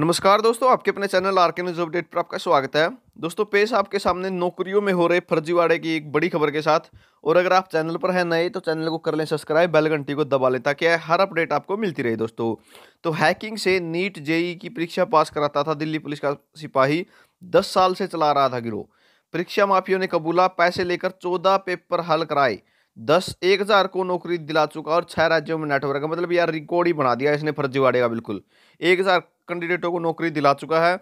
नमस्कार दोस्तों आपके अपने channel R K news update पर आपका स्वागत है दोस्तों पेश आपके सामने नौकरियों में हो रहे फर्जीवाड़े की एक बड़ी खबर के साथ और अगर आप चैनल पर हैं नए तो चैनल को कर लें सब्सक्राइब बेल घंटी को दबा लें ताकि हर अपडेट आपको मिलती रहे दोस्तों तो हैकिंग से नीट जेई की परीक्षा पास कराता था दिल्ली पुलिस का सिपाही दस साल से चला रहा था गिरोह परीक्षा माफियों ने कबूला पैसे लेकर चौदह पेपर हल कराए दस एक हज़ार को नौकरी दिला चुका और छह राज्यों में नेटवर्क मतलब यार रिकॉर्ड ही बना दिया इसने फर्जीवाड़े का बिल्कुल एक हज़ार कैंडिडेटों को नौकरी दिला चुका है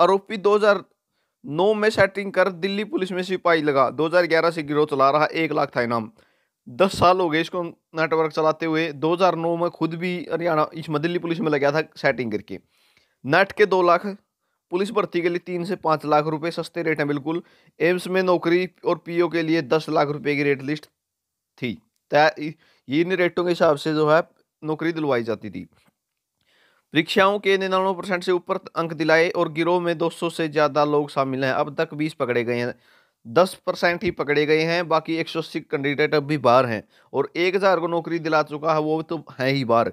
आरोपी 2009 में सेटिंग कर दिल्ली पुलिस में सिपाही लगा 2011 से गिरोह चला रहा एक लाख था इनाम दस साल हो गए इसको नेटवर्क चलाते हुए 2009 में खुद भी हरियाणा इसमें दिल्ली पुलिस में लगा था सेटिंग करके नेट के दो लाख पुलिस भर्ती के लिए तीन से पाँच लाख रुपए सस्ते रेट हैं बिल्कुल एम्स में नौकरी और पीओ के लिए दस लाख रुपए की रेट लिस्ट थी तय इन रेटों के हिसाब से जो है नौकरी दिलवाई जाती थी रिक्शाओं के निन्यानवे परसेंट से ऊपर अंक दिलाए और गिरोह में 200 से ज़्यादा लोग शामिल हैं अब तक 20 पकड़े गए हैं 10 परसेंट ही पकड़े गए हैं बाकी एक सौ कैंडिडेट अब भी बाहर हैं और एक हज़ार को नौकरी दिला चुका है वो तो है ही बाहर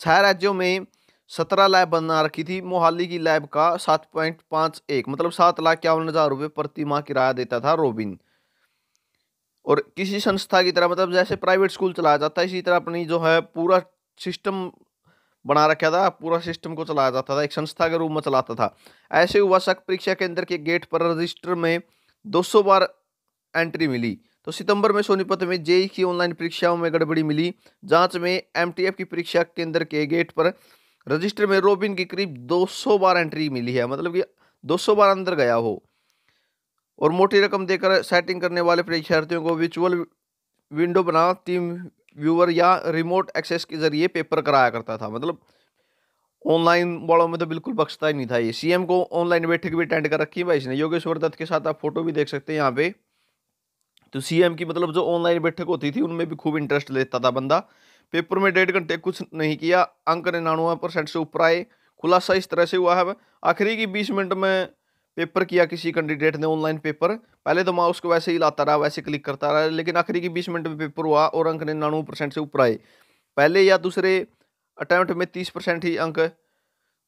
छः राज्यों में सत्रह लैब बना रखी थी मोहाली की लैब का सात पॉइंट पाँच एक मतलब सात लाख इक्यावन हज़ार रुपये प्रति माह किराया देता था रोबिन और किसी संस्था की तरह मतलब जैसे प्राइवेट स्कूल चलाया जाता है इसी तरह अपनी जो है पूरा सिस्टम बना रखा था पूरा सिस्टम को चलाया जाता था एक संस्था के रूप में चलाता था ऐसे हुआ शक परीक्षा केंद्र के गेट पर रजिस्टर में 200 बार एंट्री मिली तो सितंबर में सोनीपत में जेई की ऑनलाइन परीक्षाओं में गड़बड़ी मिली जांच में एमटीएफ की परीक्षा केंद्र के गेट पर रजिस्टर में रोबिन की करीब 200 बार एंट्री मिली है मतलब कि 200 बार अंदर गया हो और मोटी रकम देकर सेटिंग करने वाले परीक्षार्थियों को विचुअल विंडो बना टीम व्यूअर या रिमोट एक्सेस के ज़रिए पेपर कराया करता था मतलब ऑनलाइन वालों में तो बिल्कुल बख्शता ही नहीं था ये सीएम को ऑनलाइन बैठक भी अटेंड कर रखी है भाई इसने योगेश्वर दत्त के साथ आप फोटो भी देख सकते हैं यहाँ पे तो सीएम की मतलब जो ऑनलाइन बैठक होती थी उनमें भी खूब इंटरेस्ट लेता था बंदा पेपर में डेढ़ घंटे कुछ नहीं किया अंक निन्यानवे परसेंट से ऊपर आए खुलासा इस तरह से हुआ है आखिरी की बीस मिनट में पेपर किया किसी कैंडिडेट ने ऑनलाइन पेपर पहले तो माउस को वैसे ही लाता रहा वैसे क्लिक करता रहा लेकिन आखिरी की बीस मिनट में पेपर हुआ और अंक निन्यानवे परसेंट से ऊपर आए पहले या दूसरे अटैम्प्ट में तीस परसेंट ही अंक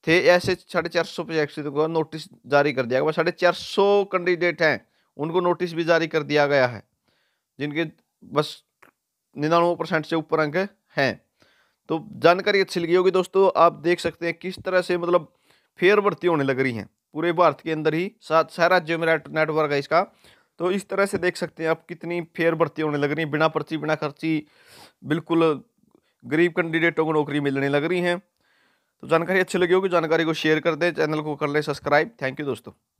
थे ऐसे साढ़े चार सौ प्रोजेक्ट को नोटिस जारी कर दिया गया साढ़े चार सौ कैंडिडेट हैं उनको नोटिस भी जारी कर दिया गया है जिनके बस निन्यानवे परसेंट से ऊपर अंक हैं तो जानकारी अच्छी लगी होगी दोस्तों आप देख सकते हैं किस तरह से मतलब फेयर भर्ती होने लग रही हैं पूरे भारत के अंदर ही सात छः राज्यों में नेटवर्क है इसका तो इस तरह से देख सकते हैं आप कितनी फेयर भर्ती होने लग रही बिना पर्ची बिना खर्ची बिल्कुल गरीब कैंडिडेटों को नौकरी मिलने लग रही हैं तो जानकारी अच्छी लगी होगी जानकारी को शेयर कर दें चैनल को कर लें सब्सक्राइब थैंक यू दोस्तों